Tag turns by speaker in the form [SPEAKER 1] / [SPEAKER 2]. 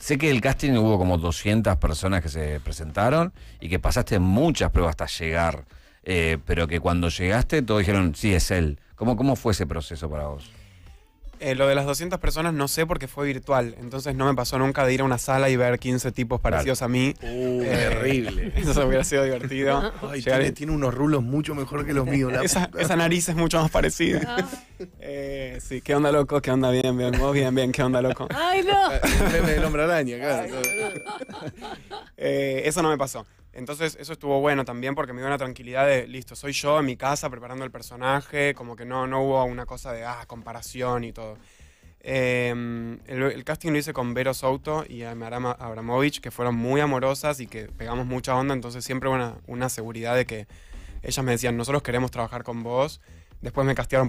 [SPEAKER 1] sé que el casting hubo como 200 personas que se presentaron y que pasaste muchas pruebas hasta llegar, eh, pero que cuando llegaste todos dijeron, sí, es él. ¿Cómo, ¿Cómo fue ese proceso para vos?
[SPEAKER 2] Eh, lo de las 200 personas no sé porque fue virtual, entonces no me pasó nunca de ir a una sala y ver 15 tipos parecidos a mí. Uh, terrible. Eh, eso hubiera sido divertido. Ay, tiene, unos rulos mucho mejor que los míos. esa, nariz es mucho más parecida. Ah. Eh, sí, ¿qué onda loco? ¿Qué onda bien? Bien, vos bien, bien, ¿qué onda loco? Ay, no. El hombre araña, claro. eso no me pasó. Entonces eso estuvo bueno también porque me dio una tranquilidad de, listo, soy yo en mi casa preparando el personaje, como que no, no hubo una cosa de, ah, comparación y todo. Em, el, casting lo hice con Vero Souto y Amarama Abramovich, que fueron muy amorosas y que pegamos mucha onda, entonces siempre hubo una seguridad de que ellas me decían, nosotros queremos trabajar con vos. Después me castearon para